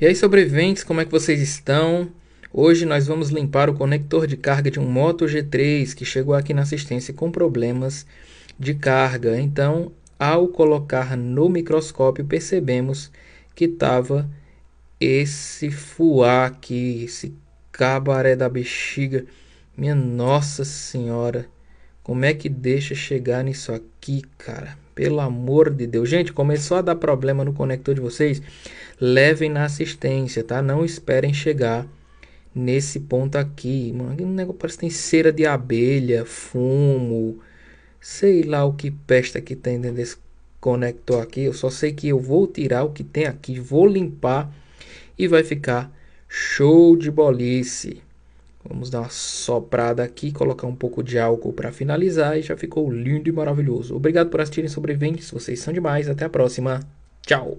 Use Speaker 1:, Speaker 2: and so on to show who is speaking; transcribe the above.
Speaker 1: E aí, sobreviventes, como é que vocês estão? Hoje nós vamos limpar o conector de carga de um Moto G3 que chegou aqui na assistência com problemas de carga. Então, ao colocar no microscópio, percebemos que estava esse fuá aqui, esse cabaré da bexiga. Minha nossa senhora, como é que deixa chegar nisso aqui, cara? Pelo amor de Deus. Gente, começou a dar problema no conector de vocês. Levem na assistência, tá? Não esperem chegar nesse ponto aqui. Mano, um negócio parece que tem cera de abelha, fumo. Sei lá o que pesta que tem dentro desse conector aqui. Eu só sei que eu vou tirar o que tem aqui, vou limpar e vai ficar show de bolice. Vamos dar uma soprada aqui, colocar um pouco de álcool para finalizar e já ficou lindo e maravilhoso. Obrigado por assistirem Sobreviventes, vocês são demais, até a próxima, tchau!